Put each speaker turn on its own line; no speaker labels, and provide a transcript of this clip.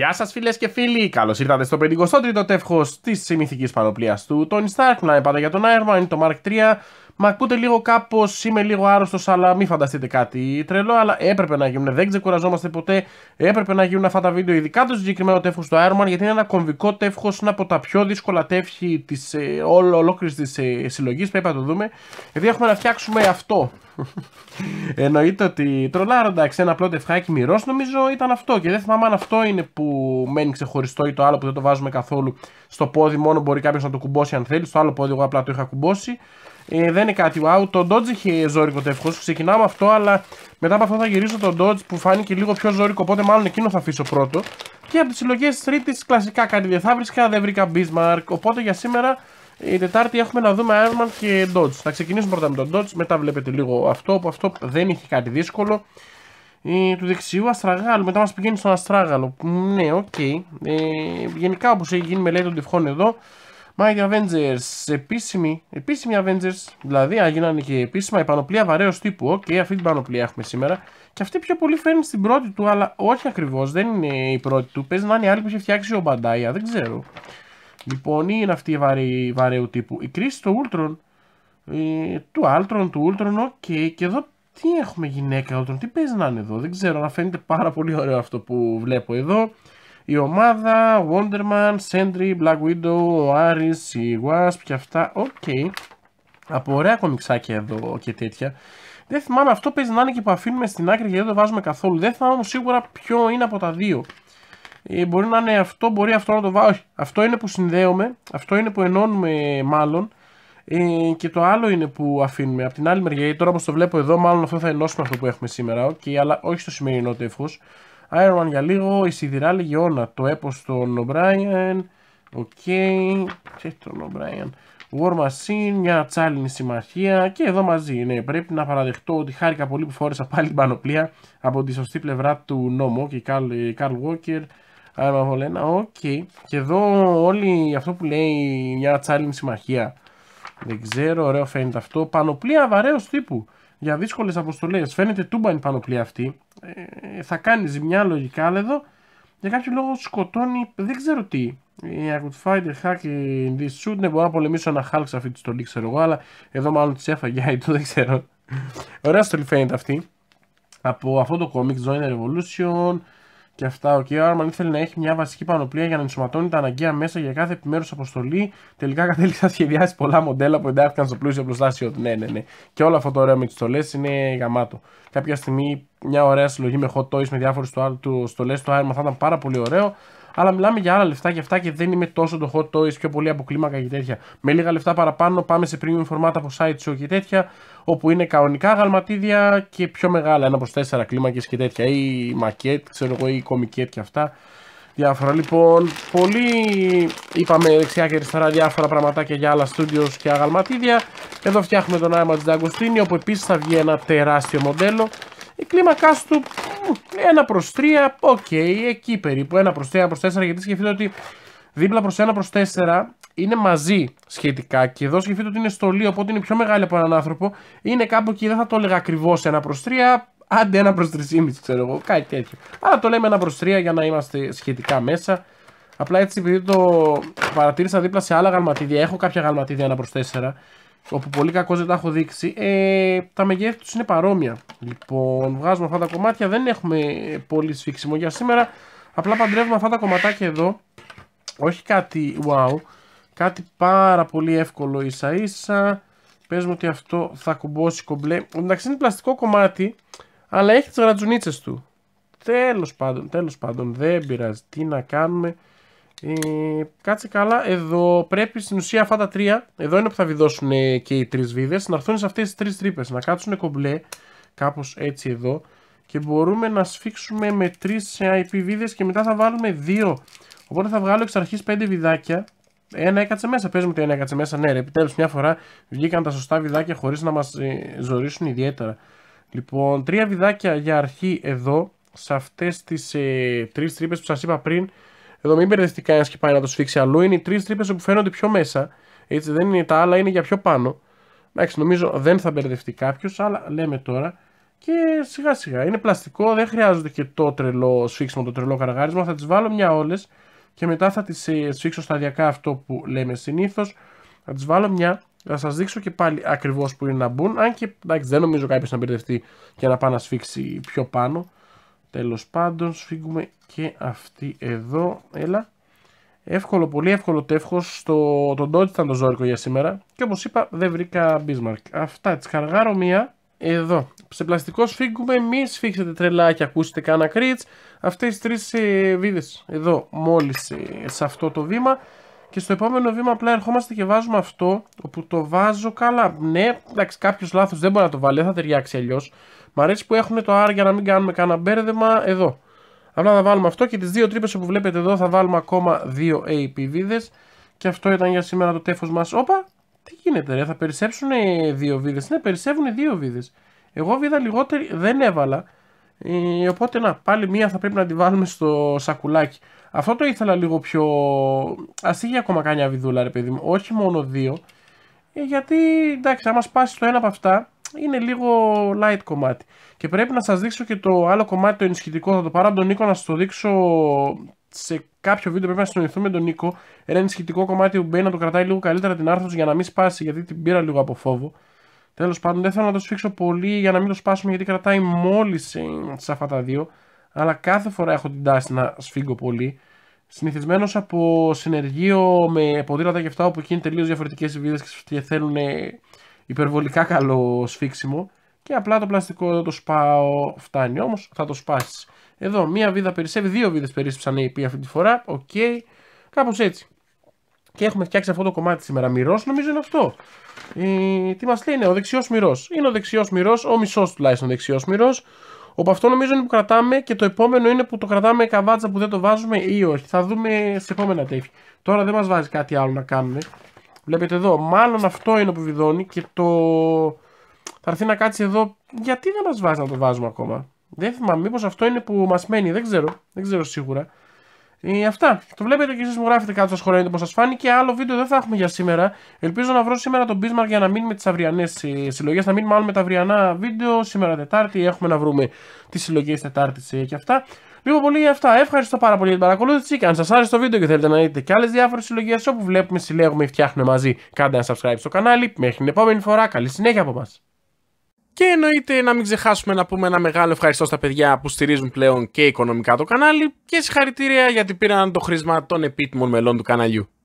Γεια σας, φίλες και φίλοι! Καλώς ήρθατε στο 53ο τεύχος της ημιθική παροπλίας του Tony Stark. Μιλάμε πάντα για τον Iron Man, το Mark 3. Μα ακούτε λίγο κάπως, είμαι λίγο άρρωστος, αλλά μην φανταστείτε κάτι τρελό. Αλλά έπρεπε να γίνουν, δεν ξεκουραζόμαστε ποτέ. Έπρεπε να γίνουν αυτά τα βίντεο, ειδικά το συγκεκριμένο τεύχος του Ironman, γιατί είναι ένα κομβικό τεύχος, είναι από τα πιο δύσκολα τεύχη της ε, ολόκληρης της ε, συλλογής. Πρέπει να το δούμε. Γιατί έχουμε να φτιάξουμε αυτό. Εννοείται ότι τρολάρα, εντάξει, ένα απλό τευχάκι μυρό νομίζω ήταν αυτό. Και δεν θυμάμαι αν αυτό είναι που μένει ξεχωριστό ή το άλλο που δεν το βάζουμε καθόλου στο πόδι. Μόνο μπορεί κάποιος να το κουμπώσει αν θέλει. Στο άλλο πόδι εγώ απλά το είχα κουμπώσει. Ε, δεν είναι κάτι wow. Το Dodge είχε ζώρικο τεύχος. Ξεκινάω με αυτό, αλλά μετά από αυτό θα γυρίσω το Dodge που φάνηκε λίγο πιο ζώρικο. Οπότε μάλλον εκείνο θα αφήσω πρώτο. Και από τις συλλογές τρίτης κλασικά κάτι δεν θα βρίσκα. Δεν βρήκα Bismarck. Οπότε για σήμερα η Τετάρτη έχουμε να δούμε Ironman και Dodge. Θα ξεκινήσουμε πρώτα με τον Dodge. Μετά βλέπετε λίγο αυτό που αυτό δεν είχε κάτι δύσκολο. Ε, του δεξιού Αστραγάλου. Μετά μας πηγαίνει στον Αστράγαλο. Ναι, οκ. Okay. Ε, γενικά όπως έχει γίνει μελέτη των τυχών εδώ. Mighty Avengers, επίσημη, επίσημη Avengers, δηλαδή έγιναν και επίσημα η πανοπλία βαρέως τύπου. Οκ, okay, αυτή την πανοπλία έχουμε σήμερα. Και αυτή πιο πολύ φέρνει στην πρώτη του, αλλά όχι ακριβώς, δεν είναι η πρώτη του. Παίζει να είναι η άλλη που είχε φτιάξει ο Μπαντάια, δεν ξέρω. Λοιπόν, ή είναι αυτή η βαρύ, βαρέου τύπου. Η βαρε βαρεου τυπου η κριση του Ultron, ε, του Ultron, του Ultron, οκ, okay. και εδώ τι έχουμε γυναίκα Ultron, τι παίζει να είναι εδώ, δεν ξέρω, να φαίνεται πάρα πολύ ωραίο αυτό που βλέπω εδώ η ομάδα, Wonderman, Sentry, Black Widow, ο Άρης, η Wasp και αυτά. Οκ. Okay. Από ωραία κομιξάκια εδώ και τέτοια. Δεν θυμάμαι, αυτό παίζει να είναι και που αφήνουμε στην άκρη γιατί δεν το βάζουμε καθόλου. Δεν θυμάμαι όμως σίγουρα ποιο είναι από τα δύο. Ε, μπορεί να είναι αυτό, μπορεί αυτό να το βάζω. Όχι, αυτό είναι που συνδέομαι, αυτό είναι που ενώνουμε μάλλον. Ε, και το άλλο είναι που αφήνουμε. από την άλλη μεριά, τώρα όπω το βλέπω εδώ, μάλλον αυτό θα ενώσουμε αυτό που έχουμε σήμερα. Okay, αλλά όχι στο σημερινό τεύχος. Iron Man για λίγο, η σιδηρά Λεγιώνα, το έπος των O'Brien, οκ, και τον O'Brien, War Machine, μια τσάλινη συμμαχία και εδώ μαζί. Ναι, πρέπει να παραδεχτώ ότι χάρηκα πολύ που φόρεσα πάλι την πανοπλία από τη σωστή πλευρά του νόμου και η Καρλ Walker. Iron Man οκ. ok, Και εδώ όλοι αυτό που λέει μια τσάλινη συμμαχία. Δεν ξέρω, ωραίο φαίνεται αυτό. Πανοπλία βαρέως τύπου για δύσκολες αποστολές. Φαίνεται τούμπα είναι πλοία αυτή. Ε, θα κάνει ζημιά λογικά, αλλά εδώ για κάποιο λόγο σκοτώνει δεν ξέρω τι. Η could fight a hack in this shoot. Ναι, μπορώ να πολεμήσω ένα Hulk σε αυτή τη στολή, ξέρω εγώ, αλλά εδώ μάλλον της έφαγε, το δεν ξέρω. Ωραία στολή φαίνεται αυτή. Από αυτό το comic Join Revolution, και αυτά. Ο Κέαρμαν ήθελε να έχει μια βασική πανοπλία για να ενσωματώνει τα αναγκαία μέσα για κάθε επιμέρους αποστολή. Τελικά κατέληξε να σχεδιάσει πολλά μοντέλα που εντάχθηκαν στο πλούσιο προστάσιο Ναι, ναι, ναι. Και όλο αυτό το ωραίο με τις στολές είναι γαμάτο. Κάποια στιγμή μια ωραία συλλογή με hot toys με διάφορες στολέ του Άρμαν θα ήταν πάρα πολύ ωραίο. Αλλά μιλάμε για άλλα λεφτά και αυτά και δεν είμαι τόσο το hot toys, πιο πολύ από κλίμακα και τέτοια. Με λίγα λεφτά παραπάνω πάμε σε premium format από site show και τέτοια, όπου είναι κανονικά γαλματίδια και πιο μεγάλα, ένα προς τέσσερα κλίμακες και τέτοια, ή μακέτ, ξέρω εγώ, ή κομικέτ και αυτά. Διάφορα λοιπόν, πολύ είπαμε δεξιά και αριστερά διάφορα πραγματάκια για άλλα studios και αγαλματίδια. Εδώ φτιάχνουμε τον Άμα Τζαγκοστίνη, όπου επίσης θα βγει ένα τεράστιο μοντέλο η κλίμακάς του 1 προ 3, οκ, εκεί περίπου. 1 προ 3, 1 προ 4, γιατί σκεφτείτε ότι δίπλα προς 1 προ 4 είναι μαζί σχετικά. Και εδώ σκεφτείτε ότι είναι στολή, οπότε είναι πιο μεγάλη από έναν άνθρωπο. Είναι κάπου εκεί, δεν θα το έλεγα ακριβώς 1 προ 3. Άντε 1 προ 3,5 ξέρω εγώ, κάτι τέτοιο. Αλλά το λέμε 1 προ 3 για να είμαστε σχετικά μέσα. Απλά έτσι επειδή το παρατήρησα δίπλα σε άλλα γαλματίδια, έχω κάποια γαλματίδια 1 προ 4 όπου πολύ κακώς δεν τα έχω δείξει ε, τα μεγέθη τους είναι παρόμοια λοιπόν βγάζουμε αυτά τα κομμάτια δεν έχουμε πολύ σφίξιμο για σήμερα απλά παντρεύουμε αυτά τα κομματάκια εδώ όχι κάτι wow κάτι πάρα πολύ εύκολο ίσα ίσα μου ότι αυτό θα κουμπώσει κομπλέ εντάξει είναι πλαστικό κομμάτι αλλά έχει τις γρατζουνίτσες του Τέλος πάντων, τέλος πάντων δεν πειράζει τι να κάνουμε ε, κάτσε καλά, εδώ πρέπει στην ουσία αυτά τα τρία, εδώ είναι που θα βιδώσουν ε, και οι τρεις βίδες, να έρθουν σε αυτές τις τρεις τρύπες, να κάτσουν κομπλέ, κάπως έτσι εδώ, και μπορούμε να σφίξουμε με τρεις IP ε, βίδες και μετά θα βάλουμε δύο. Οπότε θα βγάλω εξ αρχής πέντε βιδάκια, ένα έκατσε μέσα, πες μου τι ένα έκατσε μέσα, ναι ρε, μια φορά βγήκαν τα σωστά βιδάκια χωρίς να μας ε, ζωρίσουν ιδιαίτερα. Λοιπόν, τρία βιδάκια για αρχή εδώ, σε αυτές τις ε, τρεις που σας είπα πριν, εδώ μην μπερδευτεί κανένας και πάει να το σφίξει αλλού. Είναι οι τρεις τρύπες που φαίνονται πιο μέσα. Έτσι δεν είναι τα άλλα, είναι για πιο πάνω. Εντάξει, νομίζω δεν θα μπερδευτεί κάποιος, αλλά λέμε τώρα. Και σιγά σιγά είναι πλαστικό, δεν χρειάζεται και το τρελό σφίξιμο, το τρελό καραγάρισμα. Θα τις βάλω μια όλες και μετά θα τις ε, σφίξω σταδιακά αυτό που λέμε συνήθως. Θα τις βάλω μια, θα σας δείξω και πάλι ακριβώς που είναι να μπουν. Αν και εντάξει, δεν νομίζω κάποιος να μπερδευτεί και να πάει να σφίξει πιο πάνω. Τέλος πάντων σφίγγουμε και αυτή εδώ. Έλα. Εύκολο, πολύ εύκολο τεύχος. Στο, το Dodge ήταν το ζόρικο για σήμερα. Και όπως είπα δεν βρήκα Bismarck. Αυτά τις καργάρω μία. Εδώ. Σε πλαστικό σφίγγουμε. Μη σφίξετε τρελάκι, ακούσετε κανένα κρίτς. Αυτές τις τρεις ε, βίδες. Εδώ μόλις ε, σε αυτό το βήμα. Και στο επόμενο βήμα απλά ερχόμαστε και βάζουμε αυτό, όπου το βάζω καλά. Ναι, εντάξει, κάποιος λάθος δεν μπορεί να το βάλει, θα ταιριάξει αλλιώς. Μ' αρέσει που έχουν το R για να μην κάνουμε κανένα μπέρδεμα εδώ. Απλά θα βάλουμε αυτό και τις δύο τρύπες που βλέπετε εδώ θα βάλουμε ακόμα δύο βίδες Και αυτό ήταν για σήμερα το τέφος μας. Όπα, τι γίνεται, ρε, θα περισσέψουν δύο βίδε. Ναι, περισσεύουν δύο βίδε. Εγώ βίδα λιγότερη δεν έβαλα. Ε, οπότε να, πάλι μία θα πρέπει να τη βάλουμε στο σακουλάκι. Αυτό το ήθελα λίγο πιο. Ας είχε ακόμα κάνει αβιδούλα, ρε παιδί μου. Όχι μόνο δύο. Ε, γιατί εντάξει, άμα σπάσει το ένα από αυτά, είναι λίγο light κομμάτι. Και πρέπει να σας δείξω και το άλλο κομμάτι, το ενισχυτικό. Θα το πάρω από τον Νίκο να σας το δείξω σε κάποιο βίντεο. Πρέπει να συνοηθούμε με τον Νίκο. Ένα ενισχυτικό κομμάτι που μπαίνει να το κρατάει λίγο καλύτερα την άρθρωση για να μην σπάσει, γιατί την πήρα λίγο από φόβο. Τέλος πάντων, δεν θέλω να το σφίξω πολύ για να μην το σπάσουμε, γιατί κρατάει μόλις ε, σε αυτά τα δύο αλλά κάθε φορά έχω την τάση να σφίγγω πολύ. Συνηθισμένος από συνεργείο με ποδήλατα και αυτά, όπου εκεί είναι τελείως διαφορετικές οι βίδες και θέλουν ε, υπερβολικά καλό σφίξιμο. Και απλά το πλαστικό εδώ το σπάω, φτάνει όμως, θα το σπάσεις. Εδώ μία βίδα περισσεύει, δύο βίδες περίσσεψαν η αυτή τη φορά. Οκ, okay. κάπως έτσι. Και έχουμε φτιάξει αυτό το κομμάτι σήμερα. Μυρός νομίζω είναι αυτό. Ε, τι μας λέει, ο δεξιός μυρός. Είναι ο δεξιός μυρός, ο μισός τουλάχιστον δεξιός μυρός, Όπου αυτό νομίζω είναι που κρατάμε και το επόμενο είναι που το κρατάμε καβάτσα που δεν το βάζουμε ή όχι. Θα δούμε σε επόμενα τέφη. Τώρα δεν μας βάζει κάτι άλλο να κάνουμε. Βλέπετε εδώ, μάλλον αυτό είναι που βιδώνει και το. Θα έρθει να κάτσει εδώ. Γιατί δεν μας βάζει να το βάζουμε ακόμα. Δεν θυμάμαι, μήπως αυτό είναι που μας μένει. Δεν ξέρω. Δεν ξέρω σίγουρα. Ε, αυτά. Το βλέπετε και εσείς μου γράφετε κάτω στα σχόλια πώς σας φάνηκε. Άλλο βίντεο δεν θα έχουμε για σήμερα. Ελπίζω να βρω σήμερα τον Bismarck για να μείνει με τις αυριανές ε, συλλογές. Να μην μάλλον με τα αυριανά βίντεο. Σήμερα Τετάρτη έχουμε να βρούμε τις συλλογές Τετάρτης ε, και αυτά. Λίγο πολύ αυτά. Ευχαριστώ πάρα πολύ για την παρακολούθηση. Και αν σας άρεσε το βίντεο και θέλετε να δείτε και άλλες διάφορες συλλογές όπου βλέπουμε, συλλέγουμε ή φτιάχνουμε μαζί, κάντε ένα subscribe στο κανάλι. Μέχρι την επόμενη φορά, καλή συνέχεια από μας. Και εννοείται να μην ξεχάσουμε να πούμε ένα μεγάλο ευχαριστώ στα παιδιά που στηρίζουν πλέον και οικονομικά το κανάλι και συγχαρητήρια γιατί πήραν το χρήσμα των επίτιμων μελών του καναλιού.